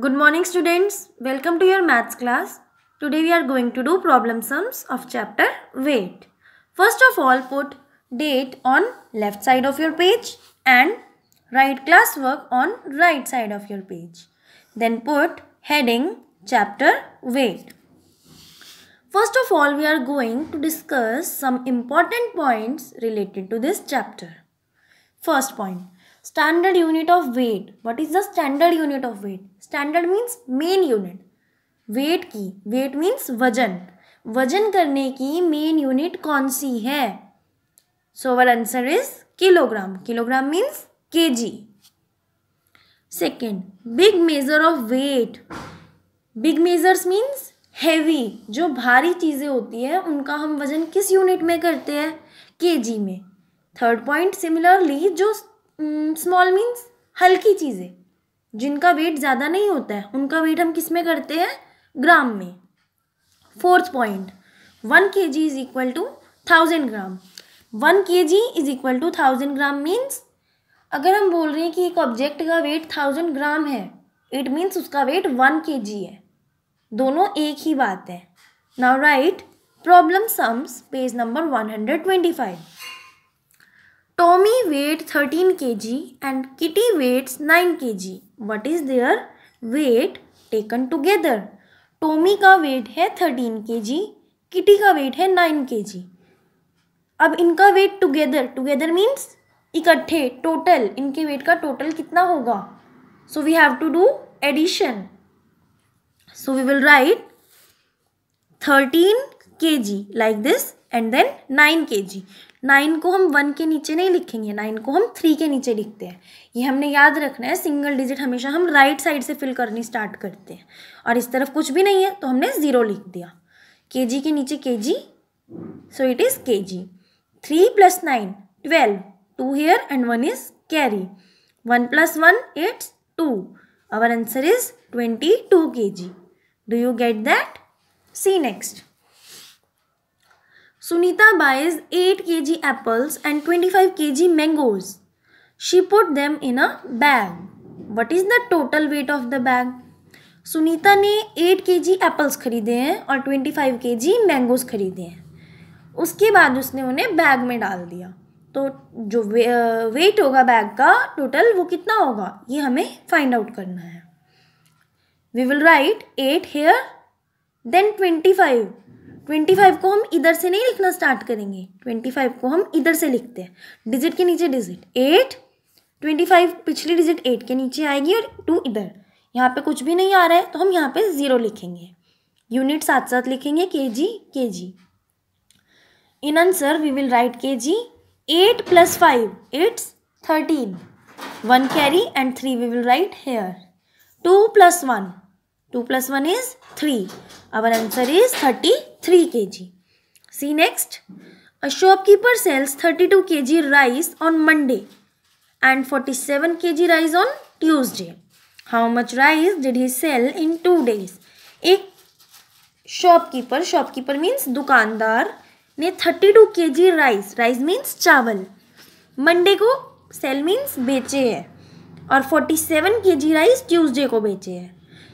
Good morning students. Welcome to your maths class. Today we are going to do problem sums of chapter weight. First of all put date on left side of your page and write classwork on right side of your page. Then put heading chapter weight. First of all we are going to discuss some important points related to this chapter. First point standard unit of weight what is the standard unit of weight standard means main unit weight की weight means वजन वजन करने की main unit कौन सी है so our answer is kilogram kilogram means K G second big measure of weight big measures means heavy जो भारी चीज़ें होती है उनका हम वजन किस यूनिट में करते हैं के जी में थर्ड पॉइंट सिमिलरली जो स्मॉल hmm, मीन्स हल्की चीज़ें जिनका वेट ज़्यादा नहीं होता है उनका वेट हम किस में करते हैं ग्राम में fourth point one K G is equal to thousand gram one K G is equal to thousand gram means अगर हम बोल रहे हैं कि एक ऑब्जेक्ट का वेट थाउजेंड ग्राम है इट मीन्स उसका वेट वन के जी है दोनों एक ही बात है now right problem sums page number one hundred twenty five Tommy weight thirteen K G and Kitty weights nine K G what is their weight taken together Tommy का weight है thirteen K G Kitty का weight है nine K G अब इनका weight together together means इकट्ठे total इनके weight का total कितना होगा so we have to do addition so we will write thirteen K G like this and then nine K G nine को हम one के नीचे नहीं लिखेंगे नाइन को हम थ्री के नीचे लिखते हैं ये हमने याद रखना है सिंगल डिजिट हमेशा हम राइट साइड से फिल करनी स्टार्ट करते हैं और इस तरफ कुछ भी नहीं है तो हमने ज़ीरो लिख दिया के जी के नीचे के जी सो it is K G three plus nine twelve two here and one is carry one plus one it's two our answer is twenty two K G do you get that see next Sunita buys eight K G apples and twenty five K G mangoes she put them in a bag what is the total weight of the bag Sunita ने eight K G apples खरीदे हैं और twenty five K जी mangoes खरीदे हैं उसके बाद उसने उन्हें बैग में डाल दिया तो जो वे, वेट होगा बैग का टोटल वो कितना होगा ये हमें फाइंड आउट करना है we will write eight here then twenty five twenty five को हम इधर से नहीं लिखना स्टार्ट करेंगे ट्वेंटी फाइव को हम इधर से लिखते हैं डिजिट के नीचे डिजिट एट ट्वेंटी फाइव पिछली डिजिट एट के नीचे आएगी और टू इधर यहाँ पे कुछ भी नहीं आ रहा है तो हम यहाँ पे ज़ीरो लिखेंगे यूनिट साथ साथ लिखेंगे K G K G in answer we will write K G eight plus five it's thirteen one carry and three we will write here two plus one two plus one is three our answer is thirty three K G see next a shopkeeper sells thirty two K G rice on Monday and forty seven K G rice on Tuesday how much rice did he sell in two days एक shopkeeper shopkeeper means दुकानदार ने thirty two K G rice rice means चावल Monday को sell means बेचे है और forty seven K G rice Tuesday को बेचे है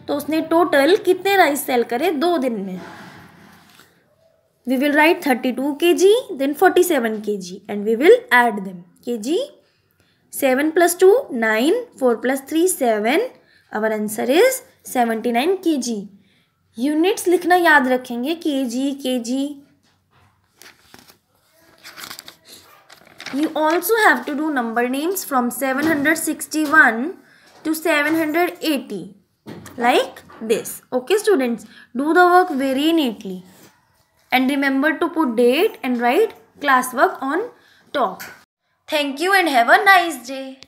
तो उसने टोटल कितने राइस सेल करे दो दिन में we will write thirty two K G then forty seven K G and we will add them K G seven plus two nine four plus three seven our answer is seventy nine K G units लिखना याद रखेंगे K G K G number names from seven hundred sixty one to seven hundred eighty like this okay students do the work very neatly and remember to put date and write classwork on top thank you and have a nice day